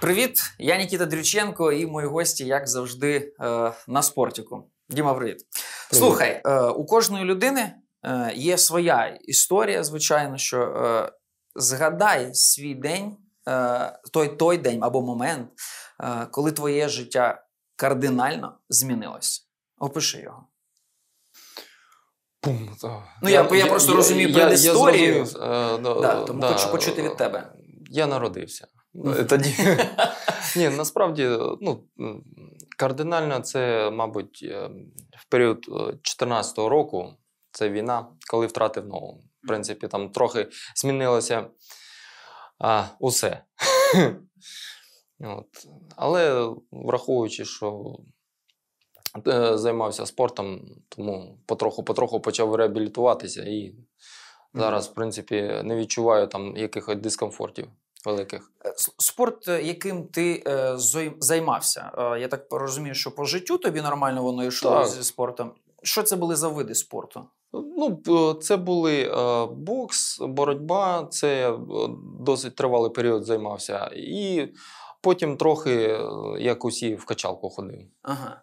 Привіт, я Нікіта Дрюченко і мої гості, як завжди, е, на спортіку. Діма, привіт. привіт. Слухай, е, у кожної людини е, є своя історія, звичайно, що згадай свій день, той той день або момент, коли твоє життя кардинально змінилось. Опиши його. Пум, та. Ну, я я, я просто я, розумію я, предісторію. Я, я е, да, ну, да, тому да, хочу почути від тебе. Я народився. Тоді ні, насправді ну, кардинально це, мабуть, е, в період 2014 е, року це війна, коли втратив ногу. В принципі, там трохи змінилося а, усе. От. Але враховуючи, що е, займався спортом, тому потроху-потроху почав реабілітуватися і зараз, в принципі, не відчуваю там якихось дискомфортів великих. Е, спорт, е, яким ти е, займався? Я так розумію, що по життю тобі нормально воно йшло так. зі спортом. Що це були за види спорту? Ну, це були бокс, боротьба, це досить тривалий період займався. І потім трохи як усі в качалку ходив. Ага.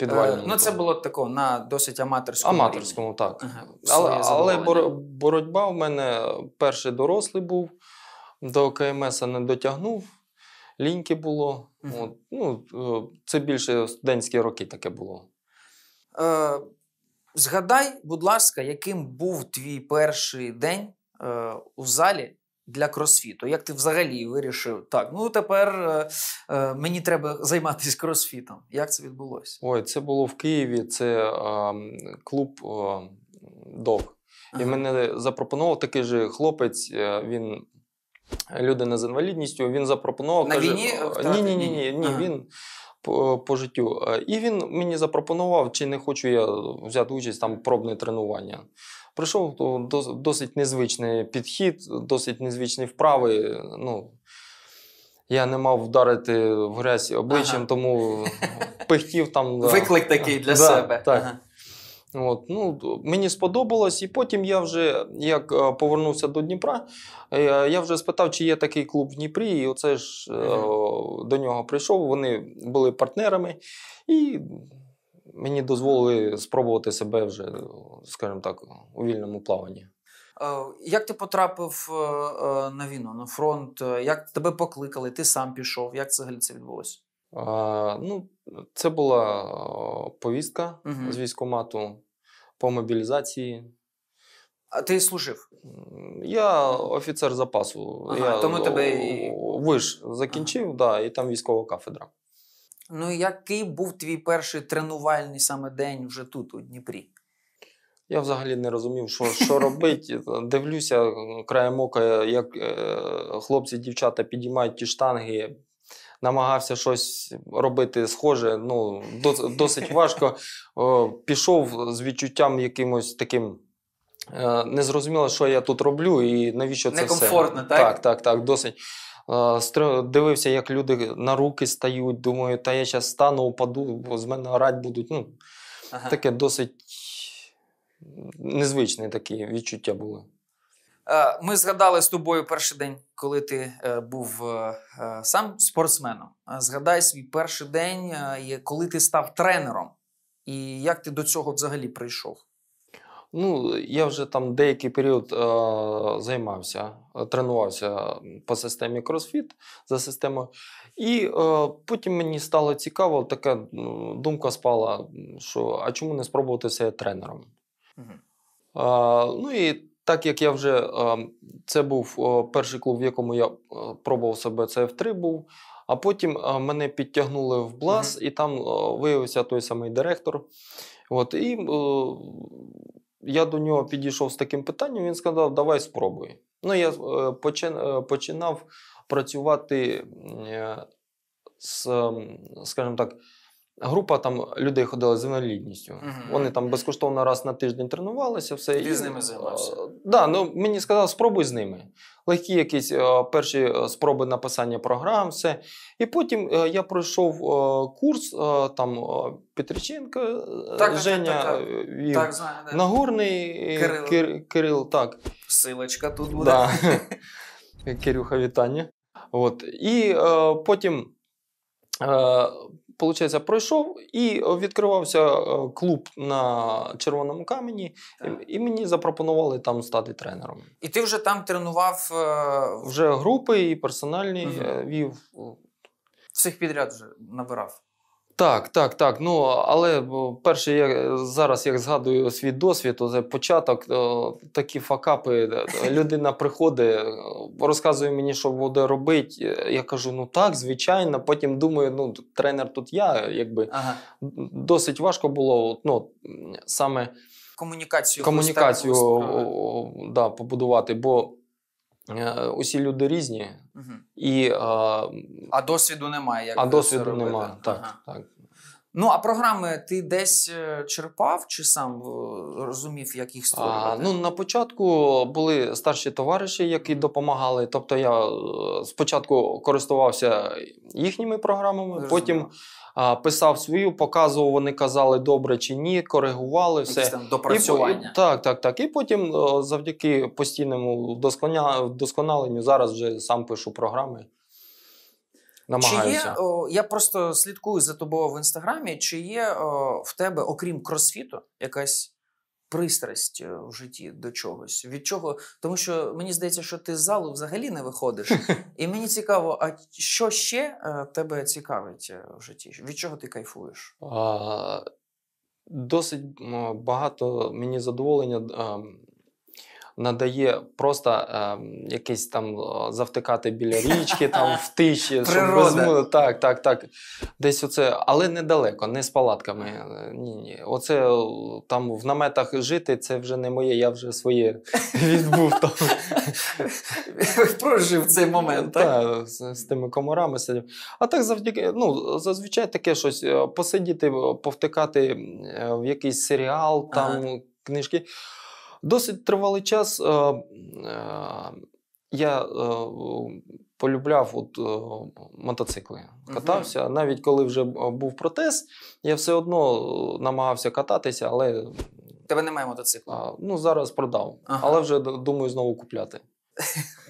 Підвальному. Ну, це було тако на досить аматорському. Аматорському, рівні. так. Ага, але але боротьба в мене перший дорослий був. До КМС не дотягнув, ліньки було. Mm. От, ну, е, Це більше студентські роки таке було. Е, Згадай, будь ласка, яким був твій перший день е, у залі для кросфіту? Як ти взагалі вирішив? Так, ну тепер е, е мені треба займатися кросфітом. Як це відбулося? Ой, це було в Києві, це е, клуб е, Дог. І ага. мене запропонував такий же хлопець, е, він людина з інвалідністю. Він запропонував На каже, війні ні, ні, ні, ні, ні. Ага. Він по, по життю. Е, і він мені запропонував, чи не хочу я взяти участь там пробне тренування. Прийшов то досить незвичний підхід, досить незвичні вправи. Ну, я не мав вдарити в грязь обличчям, ага. тому пихтів там. Виклик такий для себе. Так. От, ну, Мені сподобалось, і потім я вже як е, повернувся до Дніпра, е, я вже спитав, чи є такий клуб в Дніпрі. І оце ж mm до нього прийшов. Вони були партнерами, і мені дозволили спробувати себе вже, скажімо так, у вільному плаванні. Як ти потрапив на війну, на фронт? Як тебе покликали? Ти сам пішов? Як взагалі це відбулося? ну, Це була повістка угу. з військомату по мобілізації. А ти служив? Я офіцер запасу. Ага, я тому тебе і... Виш закінчив, ага. да, і там військова кафедра. Ну, який був твій перший тренувальний саме день вже тут, у Дніпрі? Я взагалі не розумів, що що робити. Дивлюся краєм ока, як е, хлопці, дівчата підіймають ті штанги намагався щось робити схоже, ну досить важко. Пішов з відчуттям якимось таким. Е, Не зрозуміло, що я тут роблю, і навіщо це Некомфортно, все. так? Так, так, так, досить. Е, дивився, як люди на руки стають. Думаю, та я зараз стану, упаду, бо з мене орать будуть. Ну, ага. Таке досить незвичне такі відчуття були. Е, ми згадали з тобою перший день, коли ти е, був е, сам спортсменом. Згадай свій перший день, коли ти став тренером, і як ти до цього взагалі прийшов? Ну, я вже там деякий період е, займався, тренувався по системі CrossFit за системою. І е, потім мені стало цікаво, така ну, думка спала: що а чому не спробувати себе тренером? Угу. Е, ну і так як я вже е, це був перший клуб, в якому я е, пробував себе, це F3 був. А потім е, мене підтягнули в Блас, mm і там виявився той самий директор. От, І я до нього підійшов з таким питанням. Він сказав: Давай спробуй. Ну, я починав працювати з, скажімо так, Група там людей ходила з інвалідністю. Угу. Вони там безкоштовно раз на тиждень тренувалися. все. Ти і, з ними займався? Так, е, да, ну мені сказали, спробуй з ними. Легкі якісь о, е, перші е, спроби написання програм, все. І потім о, я пройшов о, курс там Петриченка, так, Женя, так, так, Вів, так знаю, Нагорний Кирил. Кир, Кирил, так. Силочка тут буде. Да. Кирюха, вітання. От. І потім. Получається, пройшов і е, відкривався е, клуб на червоному камені, і мені запропонували там стати тренером. І ти вже там тренував е, вже групи і персональні угу. вів. Всіх підряд вже набирав. Так, так, так. Ну але е, перше, я е, зараз як згадую свій досвід, то за початок о, е, такі факапи. Людина приходить, розказує мені, що буде робити. Я кажу: ну так, звичайно. Потім думаю, ну тренер тут я, якби ага. досить важко було. Ну саме комунікацію комунікацію о, о, да, побудувати. бо Е, усі люди різні, угу. і а, е, а досвіду немає. Як а досвіду немає. Так, ага. так. Ну а програми ти десь е, черпав чи сам розумів, як їх створювати? А, Ну на початку були старші товариші, які допомагали. Тобто я спочатку користувався їхніми програмами, Розуміло. потім писав свою, показував, вони казали добре чи ні, коригували все Якісь допрацювання. І, так, так, так. І потім, завдяки постійному вдосконаленню, зараз вже сам пишу програми. Чи є, о, я просто слідкую за тобою в інстаграмі. Чи є о, в тебе, окрім кросфіту, якась пристрасть е, в житті до чогось. Від чого? Тому що мені здається, що ти з залу взагалі не виходиш. І мені цікаво, а що ще е, тебе цікавить е, в житті? Від чого ти кайфуєш? А, Досить багато мені задоволення надає просто е, якийсь там завтикати біля річки, там в тиші. Природа. Так, так, так. Десь оце, але недалеко, не з палатками. Ні, ні. Оце там в наметах жити це вже не моє, я вже своє відбув там. Прожив цей момент. так? З, з тими комарами сидів. А так завдяки, ну, зазвичай таке щось посидіти, повтикати е, в якийсь серіал, там ага. книжки. Досить тривалий час е, е, я е, полюбляв от, е, мотоцикли. Катався. Угу. Навіть коли вже е, був протез, я все одно е, намагався кататися, але. Тебе немає мотоцикла? ну, зараз продав, ага. але вже думаю знову купляти.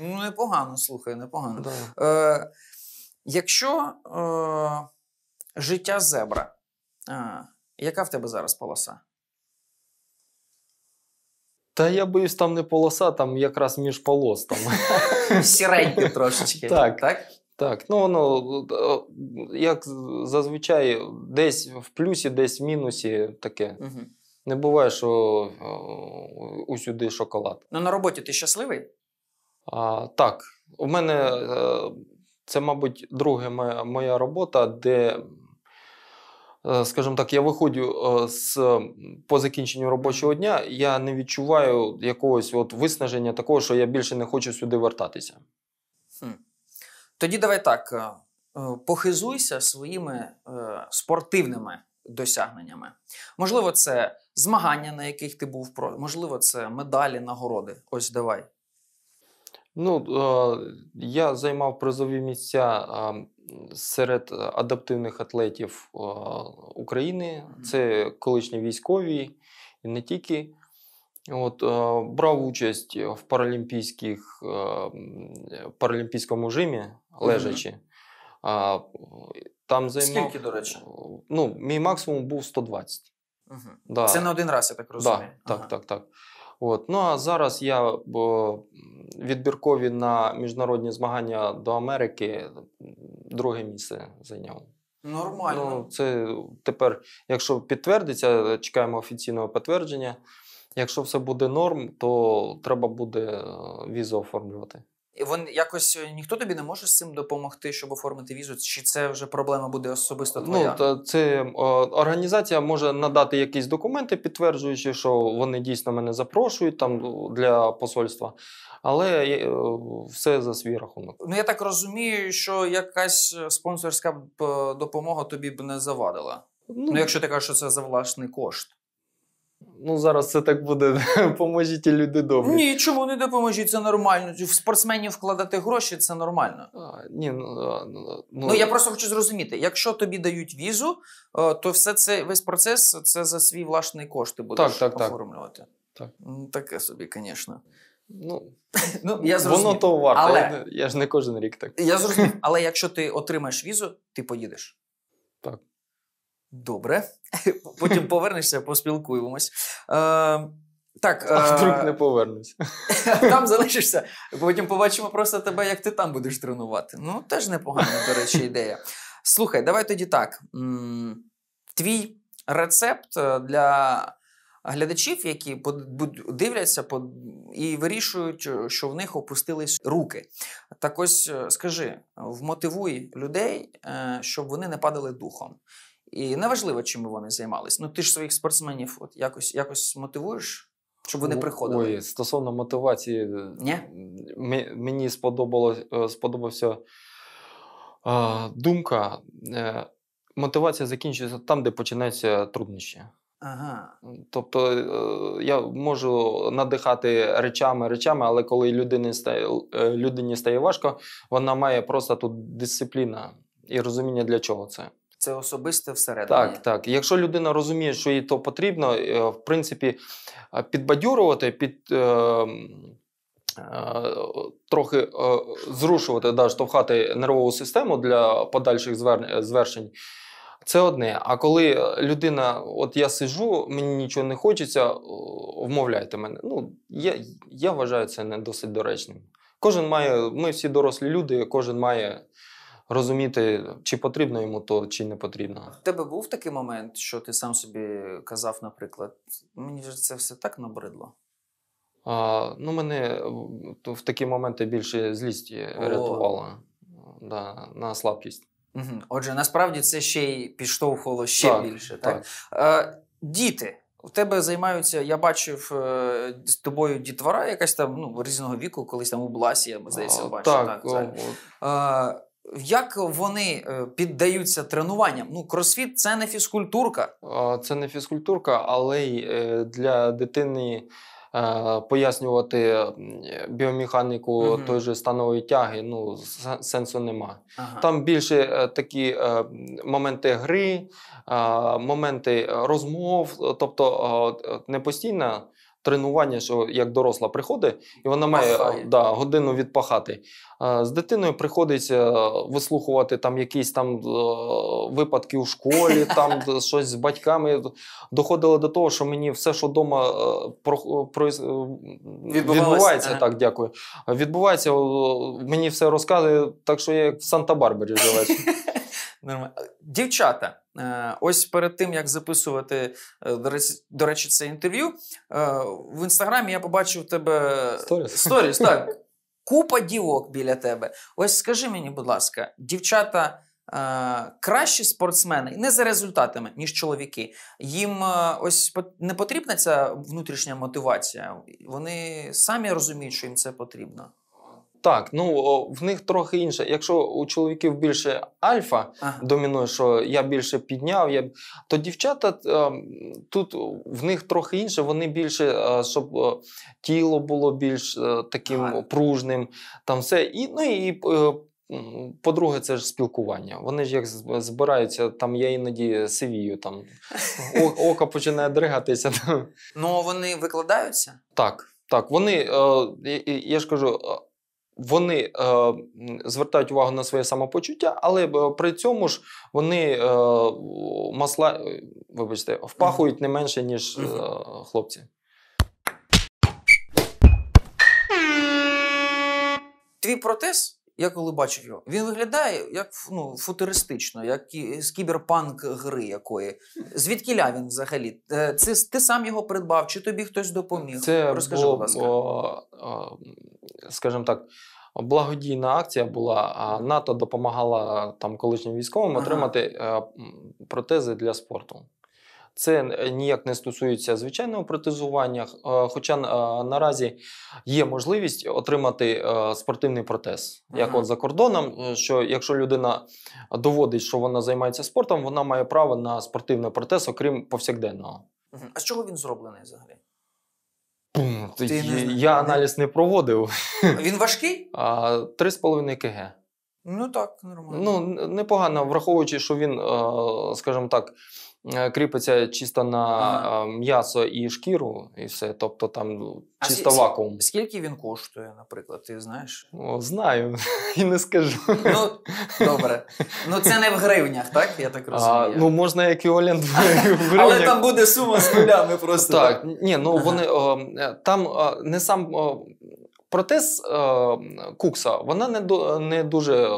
Ну, непогано, слухай, непогано. Да. Е, Якщо е, життя зебра, а, яка в тебе зараз полоса? Та я боюсь, там не полоса, там якраз між полос. там. Сіренько трошечки. Так. так? Так, ну воно, е, як зазвичай, десь в плюсі, десь в мінусі таке. Угу. Не буває, що е, усюди шоколад. Ну на роботі ти щасливий? А, Так. У мене е, це, мабуть, друга моя робота, де Е, скажімо так, я виходжу е, з по закінченню робочого дня, я не відчуваю якогось от виснаження, такого, що я більше не хочу сюди вертатися. Тоді давай так. Е, похизуйся своїми спортивними досягненнями. Можливо, це змагання, на яких ти був, можливо, це медалі, нагороди. Ось давай. Ну я займав призові місця серед е, адаптивних атлетів України. Це колишні військові і не тільки. От, Брав участь в паралімпійських, е, паралімпійському жимі лежачі. Там займав, Скільки, до речі? Ну, Мій максимум був 120. Угу. Да. Це не один раз, я так розумію. Да, ага. Так, так, так. От. Ну а зараз я відбіркові на міжнародні змагання до Америки друге місце зайняв. Нормально. Ну, Це тепер, якщо підтвердиться, чекаємо офіційного підтвердження. Якщо все буде норм, то треба буде е, візу оформлювати. Вони якось е, ніхто тобі не може з цим допомогти, щоб оформити візу? Чи це вже проблема буде особисто ну, твоя? Ну, це о, е, організація може надати якісь документи, підтверджуючи, що вони дійсно мене запрошують там для посольства, але о, е, все за свій рахунок. Ну я так розумію, що якась спонсорська допомога тобі б не завадила. Ну, ну якщо ти кажеш, що це за власний кошт. Ну, зараз це так буде. Поможіть люди добрі. Ні, чому не допоможіть? Це нормально. В спортсменів вкладати гроші це нормально. А, ні, ну, ну, ну, ну я ну. просто хочу зрозуміти: якщо тобі дають візу, е, то все це весь процес це за свій власний кошти будеш так, так, оформлювати. Так. Ну, таке собі, звісно. Ну, ну я Воно то варто. Але... Я, я ж не кожен рік так. Я зрозумів. Але якщо ти отримаєш візу, ти поїдеш. Так. Добре. Потім повернешся, поспілкуємось. Е, так, а е, вдруг не повернусь. Там залишишся, потім побачимо просто тебе, як ти там будеш тренувати. Ну, теж непогана, до речі, ідея. Слухай, давай тоді так. Твій рецепт е, для глядачів, які дивляться і вирішують, що в них опустились руки. Так ось е, скажи: вмотивуй людей, щоб вони не падали духом. І неважливо, чим вони займалися. Ну ти ж своїх спортсменів от якось якось мотивуєш, щоб вони приходили. Ой, Стосовно мотивації, Ні? мені е, сподобався е, думка. Е, мотивація закінчується там, де починаються труднощі. Ага. Тобто е, я можу надихати речами, речами, але коли людині стає е, людині стає важко, вона має просто тут дисципліна і розуміння, для чого це це особисте всередині. Так, так. Якщо людина розуміє, що їй то потрібно, е, в принципі, підбадьорувати, під. Е, е, Трохи е, зрушувати, да, штовхати нервову систему для подальших звершень, це одне. А коли людина, от я сижу, мені нічого не хочеться, вмовляйте мене. Ну, Я я вважаю це не досить доречним. Кожен має, ми всі дорослі люди, кожен має розуміти, чи потрібно йому то, чи не потрібно. В тебе був такий момент, що ти сам собі казав, наприклад, мені ж це все так набридло. А, Ну, мене в такі моменти більше злість рятувала да, на слабкість. Угу. Отже, насправді це ще й підштовхувало ще так, більше. Так? так? А, е, Діти. У тебе займаються, я бачив е, з тобою дітвора, якась там ну, різного віку, колись там у Бласі, я здається, бачив. Так, так, так. Як вони е, піддаються тренуванням? Ну, кросфіт це не фізкультурка. Це не фізкультурка, але й е, для дитини е, пояснювати біомеханіку угу. той же станової тяги, ну сенсу нема. Ага. Там більше такі моменти гри, моменти розмов, тобто не постійно тренування, що як доросла приходить, і вона має е, да, годину відпахати. Е, з дитиною приходиться е, вислухувати там якісь там випадки у школі, там щось з батьками. Доходило до того, що мені все, що вдома про, про, відбувається, ага. так дякую. Відбувається, мені все розказує, так що я як в Санта-Барбарі живеш. Нормально. Е, дівчата, е, ось перед тим як записувати е, до речі, це інтерв'ю в інстаграмі. Я побачив тебе сторіс. сторіс так. Купа дівок біля тебе. Ось скажи мені, будь ласка, дівчата е, кращі спортсмени не за результатами, ніж чоловіки. Їм е, ось не потрібна ця внутрішня мотивація. Вони самі розуміють, що їм це потрібно. Так, ну в них трохи інше. Якщо у чоловіків більше альфа ага. домінує, що я більше підняв, я то дівчата е, тут в них трохи інше. Вони більше, е, щоб е, тіло було більш е, таким ага. пружним, там все і ну і. Е, по-друге, це ж спілкування. Вони ж як збираються, там я іноді сивію, там око починає дригатися. Ну вони викладаються? Так, так. Вони е, я ж кажу, вони е, звертають увагу на своє самопочуття, але е, при цьому ж вони е, масла, е, вибачте, впахують не менше, ніж е, хлопці. Твій протез я коли бачив його, він виглядає як ну, футуристично, як з кіберпанк гри якої. Звідки ля він взагалі? Е, це ти сам його придбав, чи тобі хтось допоміг? Це Розкажи, будь ласка. Скажімо так, благодійна акція була. А НАТО допомагала там колишнім військовим ага. отримати е, протези для спорту. Це е, ніяк не стосується звичайного протезування, е, хоча е, наразі є можливість отримати спортивний протез, як от за кордоном. Що якщо людина доводить, що вона займається спортом, вона має право на спортивний протез, окрім повсякденного. А з чого він зроблений взагалі? Ти Ти не... Я аналіз не проводив. Він важкий? 3,5 кг. Ну так, нормально. Ну, непогано, враховуючи, що він, скажімо так, Е, кріпиться чисто на е, м'ясо і шкіру, і все. Тобто там чисто а вакуум. Скільки він коштує, наприклад, ти знаєш? О, Знаю і не скажу. Ну, добре. Ну це не в гривнях, так? Я так розумію. А, Ну можна еквівалент в гривнях. Але там буде сума з нулями просто. Так, ні, ну вони е, там не сам Протез е, кукса вона не не дуже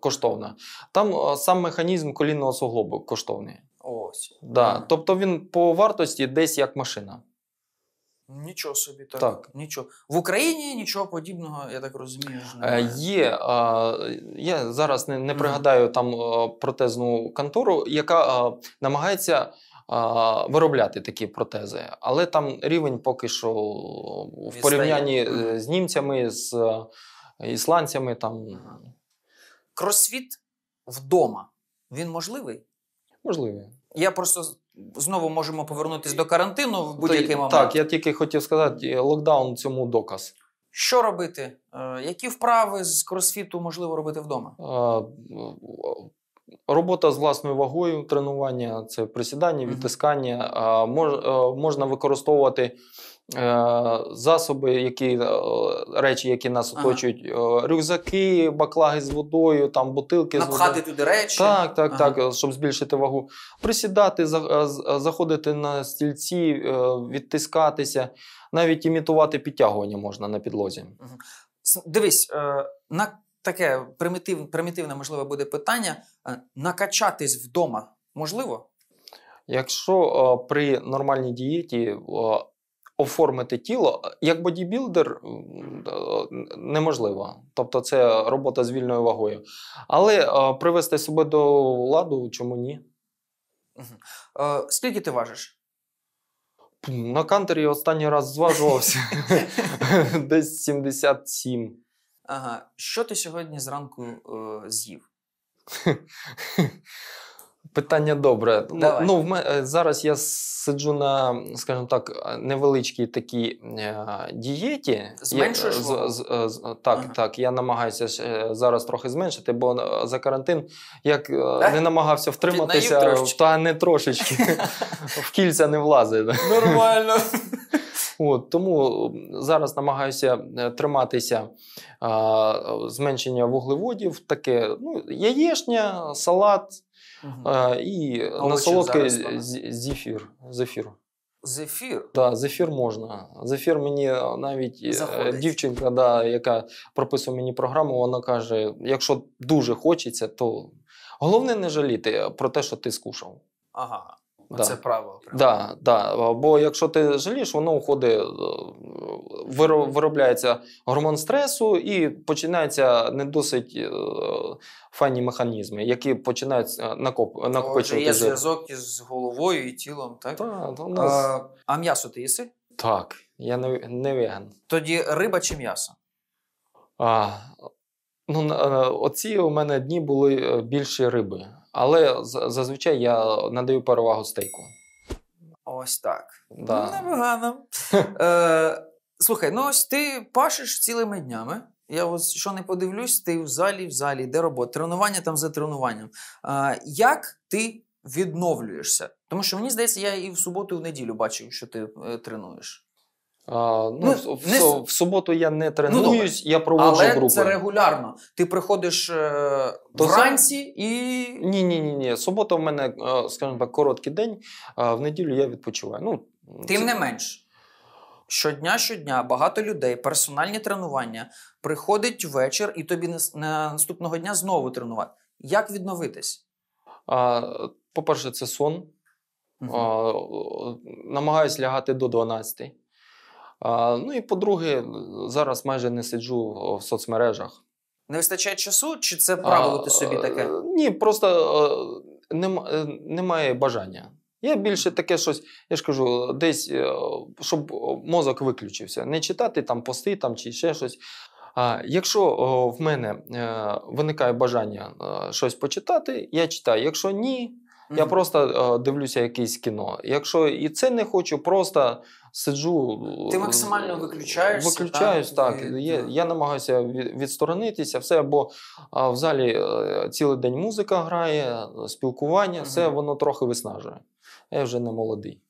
коштовна. Там е, сам механізм колінного суглобу коштовний. Ось. Да. Тобто він по вартості десь як машина. Нічого собі так. так. Нічого. В Україні нічого подібного, я так розумію. Е, немає. Є. Я зараз не не пригадаю там протезну контору, яка намагається виробляти такі протези, але там рівень поки що в порівнянні е, з німцями, з е, ісландцями. Там кросфіт вдома він можливий? Можливий. Я просто знову можемо повернутися до карантину в будь-який момент. Так, я тільки хотів сказати, е, локдаун цьому доказ. Що робити? Які вправи з кросфіту можливо робити вдома? Робота з власною вагою, тренування це присідання, відтискання. Е, можна використовувати е, засоби, які е, речі, які нас оточують, ага. рюкзаки, баклаги з водою, там бутилки Напхати з туди речі. Так, так, ага. так, щоб збільшити вагу. Присідати, заходити на стільці, відтискатися, навіть імітувати підтягування можна на підлозі. Дивись, на таке примітив, примітивне, можливо, буде питання. Е, накачатись вдома можливо? Якщо е, при нормальній дієті е, оформити тіло, як бодібілдер неможливо. Тобто це робота з вільною вагою. Але привести себе до ладу, чому ні? Скільки ти важиш? На кантері останній раз зважувався десь 77. Ага. Що ти сьогодні зранку е, з'їв? Питання добре. Давай. Ну, в мене зараз я сиджу на, скажімо так, невеличкій такій е, дієті. Зменшуєш? Я, е, з, з, е, з, так, ага. так. Я намагаюся е, зараз трохи зменшити, бо за карантин як так? не намагався втриматися, та не трошечки в кільця не влазить. Нормально. От, Тому зараз намагаюся е, триматися а, зменшення вуглеводів, таке ну, яєшня, салат угу. і а на солодкий зефір. зефір. Зефір? Да, зефір можна. Зефір мені е, навіть Заходить. дівчинка, да, яка прописує мені програму, вона каже: якщо дуже хочеться, то головне не жаліти про те, що ти скушав. Ага. Оце ну, да. правило. Да, да. Бо якщо ти жалієш, воно уходить, е, виробляється гормон стресу і починаються не досить е, файні механізми, які починають е, накоп... накопичувати. Є зв'язок із головою і тілом, так? Так. Да, нас... А а м'ясо ти їси? Так, я не не веган. Тоді риба чи м'ясо? А, Ну, Оці у мене дні були більше риби. Але зазвичай я надаю перевагу стейку. Ось так. Да. Ну, Непогано. е, Слухай, ну ось ти пашеш цілими днями. Я ось що не подивлюсь, ти в залі, в залі, де робота? Тренування там за тренуванням. Е, як ти відновлюєшся? Тому що мені здається, я і в суботу, і в неділю бачив, що ти е, тренуєш. А, ну, ну в, не... в, суботу я не ну, тренуюсь, ну, я проводжу Але групи. це регулярно. Ти приходиш е, вранці і. Ні, ні, ні. ні. Субота в мене, е, скажімо так, короткий день, а в неділю я відпочиваю. Ну, Тим це... не менш, щодня, щодня багато людей, персональні тренування, приходить вечір, і тобі на наступного дня знову тренувати. Як відновитись? А, По-перше, це сон. Угу. А, Намагаюсь лягати до 12. Ну і по-друге, зараз майже не сиджу в соцмережах. Не вистачає часу, чи це правило ти собі таке? Е, ні, просто е, е, немає бажання. Я більше таке щось, я ж кажу, десь щоб мозок виключився, не читати там пости там чи ще щось. А якщо в мене виникає бажання щось почитати, я читаю. Якщо ні, Mm -hmm. Я просто е, дивлюся якесь кіно. Якщо і це не хочу, просто сиджу. Ти е, максимально виключаєшся? Виключаюсь, так. так. І... Я, я намагаюся відсторонитися, все, або в залі е, цілий день музика грає, спілкування, mm -hmm. все воно трохи виснажує. Я вже не молодий.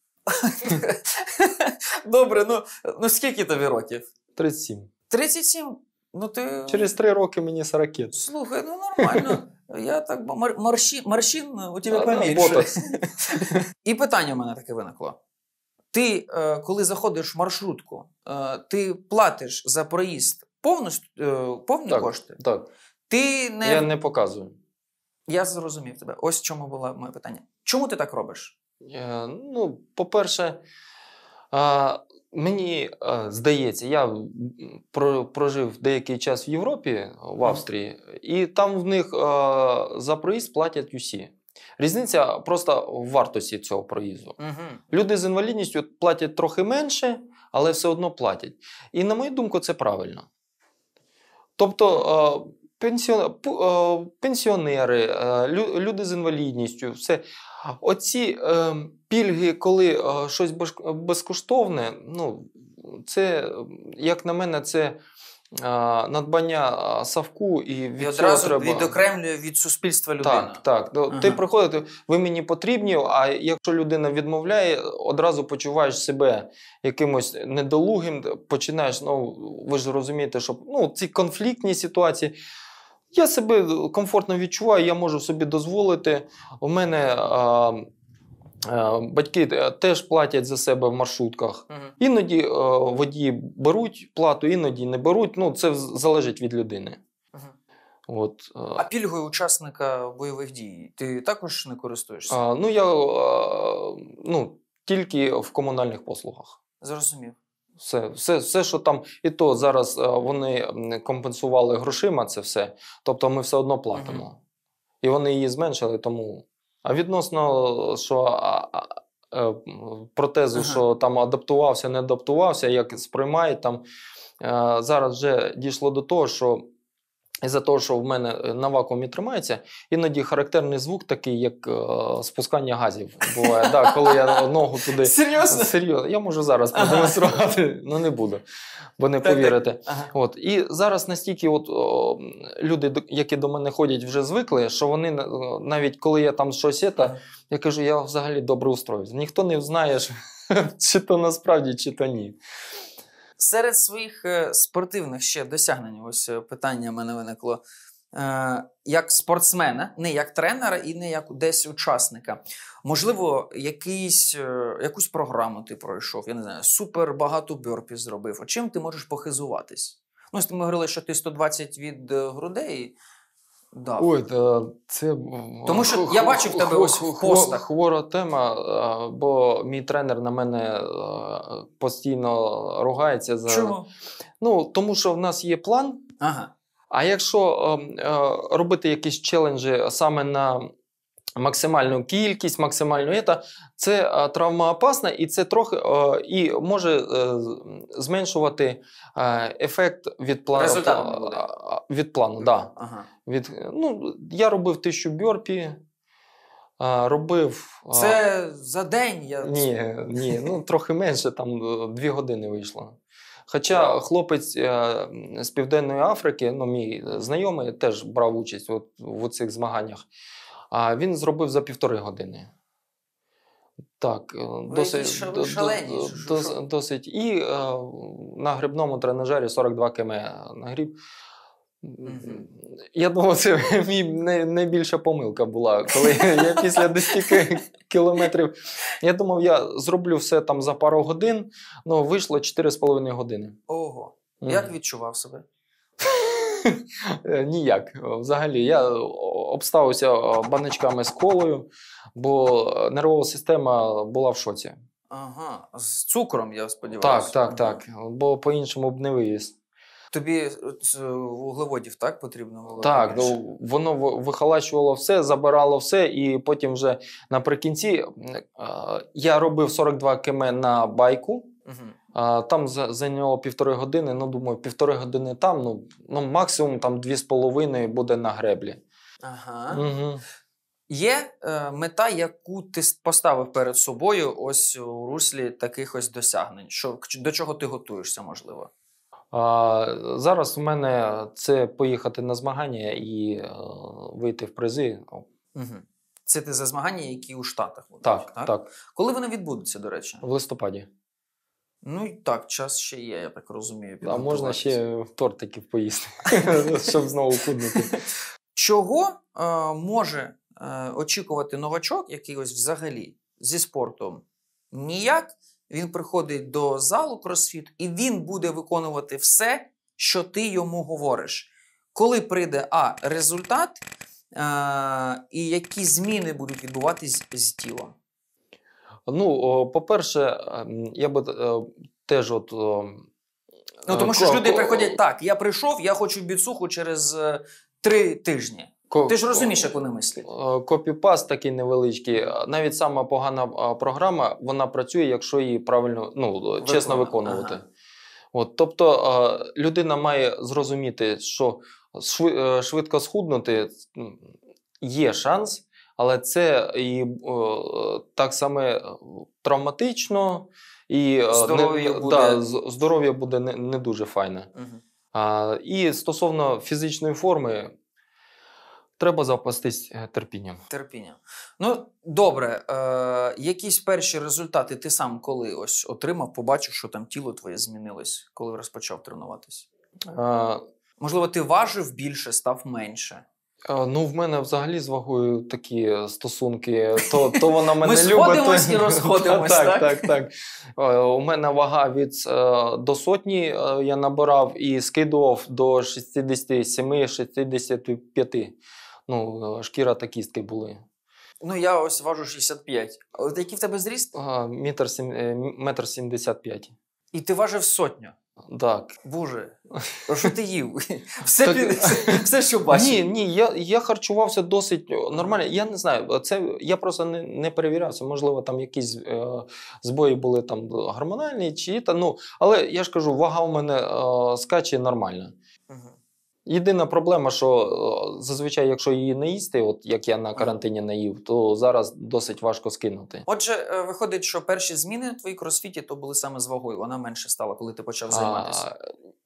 Добре, ну ну скільки тобі років? 37. 37? Ну ти. Через 3 роки мені 40. Слухай, ну нормально. Я так морщин, морщин е, у тебе поменше. І питання в мене таке виникло. Ти, е, коли заходиш в маршрутку, е, ти платиш за проїзд повністю, повні так, кошти? Так. Ти не... Я не показую. Я зрозумів тебе. Ось в чому було моє питання. Чому ти так робиш? Е, ну, По-перше, Мені е, здається, я прожив деякий час в Європі, в Австрії, і там в них е, за проїзд платять усі. Різниця просто в вартості цього проїзду. Угу. Люди з інвалідністю платять трохи менше, але все одно платять. І на мою думку, це правильно. Тобто е, пенсіонери, люди з інвалідністю, все Оці е, пільги, коли е, щось безкоштовне, ну це, як на мене, це е, надбання е, савку і від і одразу треба... відокремлює від суспільства людина. Так, так. Ну, ага. Ти приходиш, ви мені потрібні, а якщо людина відмовляє, одразу почуваєш себе якимось недолугим, починаєш, ну ви ж розумієте, що ну, ці конфліктні ситуації. Я себе комфортно відчуваю, я можу собі дозволити. У мене а, а, батьки е, теж платять за себе в маршрутках. Угу. Іноді а, е, водії беруть плату, іноді не беруть. Ну, Це залежить від людини. От, е. А пільгою учасника бойових дій ти також не користуєшся? А, Ну, я а, ну, тільки в комунальних послугах. Зрозумів. Все, все, все, що там, і то зараз е, вони компенсували грошима це все. Тобто ми все одно платимо. Угу. І вони її зменшили, тому. А відносно е, що е, протезу, угу. що там адаптувався, не адаптувався, як сприймають там. Зараз вже дійшло до того, що із-за того, що в мене е, на вакуумі тримається, іноді характерний звук такий, як е, спускання газів. Буває, да, коли я ногу туди. Серйозно? Серйозно. Я можу зараз продемонструвати, але ну, не буду, бо не так, повірите. Так. Ага. От. І зараз настільки от, о, люди, які до мене ходять, вже звикли, що вони е, навіть коли я там щось, ета, я кажу, я взагалі добре устроюсь. Ніхто не знає, чи то насправді, чи то ні. Серед своїх е, спортивних ще досягнень, ось е, питання в мене виникло е, як спортсмена, не як тренера і не як десь учасника. Можливо, якийсь, якусь програму ти пройшов, я не знаю, супер багато бьорпів зробив. А чим ти можеш похизуватись? Ну, ми говорили, що ти 120 від грудей дав. Ой, це тому що я бачив тебе ось в постах. хвора тема, е, бо мій тренер на мене е, постійно ругається за Чому? Ну тому, що в нас є план. Ага. А якщо е, робити якісь челенджі саме на максимальну кількість, максимальну ета, це травмоопасно і це трохи і може зменшувати ефект від плану. Результат від плану. Да. Ага. Від, ну, Я робив тисячу бьорпі, робив. Це а... за день я. Ні, ні, ну трохи менше, там е, дві години вийшло. Хоча хлопець е, з Південної Африки, ну, мій знайомий, теж брав участь от, в цих змаганнях, а він зробив за півтори години. Так, е, досить шалені, досить. І а, на грибному тренажері 42 км нагріб. Я думаю, це мій найбільша помилка була, коли я після 10 кілометрів. Я думав, я зроблю все там за пару годин, ну вийшло 4,5 години. Ого. Як відчував себе? Е, ніяк. Взагалі, я обставився баночками з колою, бо нервова система була в шоці. Ага, з цукром, я сподіваюся. Так, так, так. Бо по-іншому б не вивіз. Тобі е, е, вуглеводів так потрібно було? Так, ну, воно вихалачувало все, забирало все, і потім вже наприкінці я робив 42 км на байку. Угу. Там зайняло півтори години. Ну, думаю, півтори години там, ну ну максимум там дві з половиною буде на греблі. Ага. Угу. Є е, мета, яку ти поставив перед собою, ось у руслі таких ось досягнень. Що до чого ти готуєшся, можливо? А Зараз у мене це поїхати на змагання і е, вийти в призи. Угу. Це ти за змагання, які у Штатах будуть? Так, так? так. Коли вони відбудуться, до речі? В листопаді. Ну і так, час ще є, я так розумію. А можна ще тортиків поїсти, щоб знову худнути. Чого е, може е, очікувати новачок, який ось взагалі зі спортом ніяк, він приходить до залу кросфіт, і він буде виконувати все, що ти йому говориш. Коли прийде А, результат, а, е, і які зміни будуть відбуватись з тіла? Ну, по-перше, ем, я би е, теж от. Ну, е, тому що ж люди приходять так: я прийшов, я хочу біцуху через три тижні. Ко... Ти ж розумієш, як вони мислять. Е, Копіпас такий невеличкий. Е, навіть сама погана е, програма вона працює, якщо її правильно ну, Виконав. чесно виконувати. Ага. От, Тобто людина має зрозуміти, що швидко схуднути є шанс, але це і так само травматично, і здоров'я не, буде да, здоров'я буде не, не дуже файне. Угу. А, І стосовно фізичної форми, Треба запастись е, терпінням. Терпінням. Ну добре, е, якісь перші результати ти сам коли ось отримав, побачив, що там тіло твоє змінилось, коли розпочав тренуватись? Е, Можливо, ти важив більше, став менше. ну, в мене взагалі з вагою такі е, стосунки. То то вона мене любить. Ми сходимось і розходимось. Так, так, так. Е, у мене вага від до сотні я набирав і скидував до 67-65 ну, е, шкіра та кістки були. Ну, я ось важу 65. Але який в тебе зріст? метр, сім... Е, метр 75. І ти важив сотню. Так. Боже, що ти їв? Все, так... Е, все, що бачив. Ні, ні, я я харчувався досить нормально. Я не знаю, це я просто не не перевірявся. Можливо, там якісь е, збої були там гормональні, чи та ну, але я ж кажу, вага у мене е, скаче нормально. Угу. Єдина проблема, що е, зазвичай, якщо її не їсти, от як я на карантині наїв, то зараз досить важко скинути. Отже, е, виходить, що перші зміни в твоїй кросфіті то були саме з вагою. Вона менше стала, коли ти почав займатися.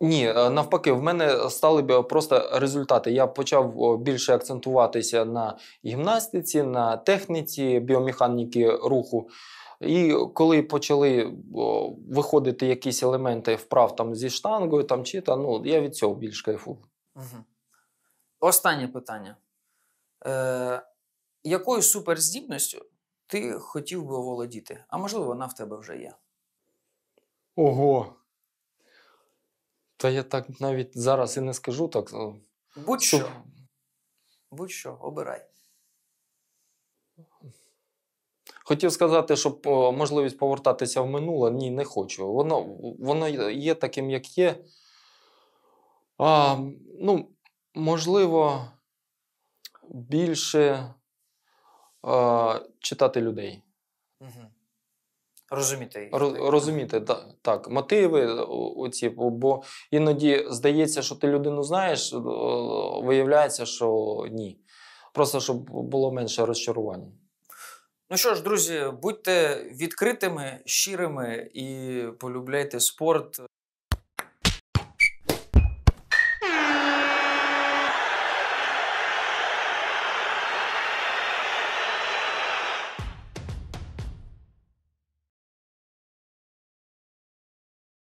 ні, е, навпаки, в мене стали просто результати. Я почав більше акцентуватися на гімнастиці, на техніці біомеханіки руху. І коли почали виходити якісь елементи вправ там зі штангою, там чи та ну я від цього більш кайфував. Угу. Останнє питання. Е, Якою суперздібністю ти хотів би оволодіти? А можливо, вона в тебе вже є. Ого. Та я так навіть зараз і не скажу так. Будь-що. Суп... Будь-що, обирай. Хотів сказати, щоб можливість повертатися в минуле. Ні, не хочу. Воно, Воно є таким, як є. А, ну, Можливо, більше а, читати людей. Угу. Розуміти їх. Розуміти, так, так. Мотиви оці, е, бо іноді здається, що ти людину знаєш, е, виявляється, що ні. Просто щоб було менше розчарування. Ну що ж, друзі, будьте відкритими, щирими і полюбляйте спорт,